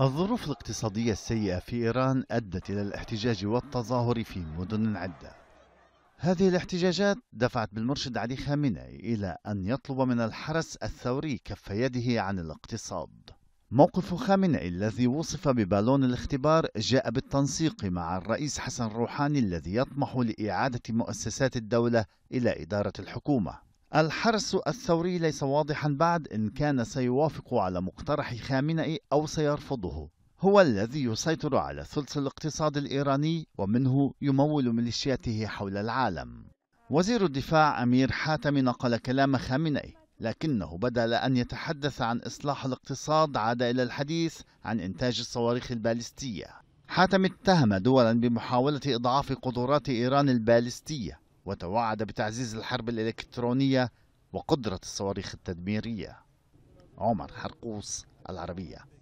الظروف الاقتصادية السيئة في إيران أدت إلى الاحتجاج والتظاهر في مدن عدة هذه الاحتجاجات دفعت بالمرشد علي خامنئي إلى أن يطلب من الحرس الثوري كف يده عن الاقتصاد موقف خامنئي الذي وصف ببالون الاختبار جاء بالتنسيق مع الرئيس حسن روحاني الذي يطمح لإعادة مؤسسات الدولة إلى إدارة الحكومة الحرس الثوري ليس واضحا بعد إن كان سيوافق على مقترح خامنئي أو سيرفضه هو الذي يسيطر على ثلث الاقتصاد الإيراني ومنه يمول ميليشياته حول العالم وزير الدفاع أمير حاتمي نقل كلام خامنئي لكنه بدل أن يتحدث عن إصلاح الاقتصاد عاد إلى الحديث عن إنتاج الصواريخ البالستية حاتم اتهم دولا بمحاولة إضعاف قدرات إيران البالستية وتوعد بتعزيز الحرب الإلكترونية وقدرة الصواريخ التدميرية عمر حرقوس العربية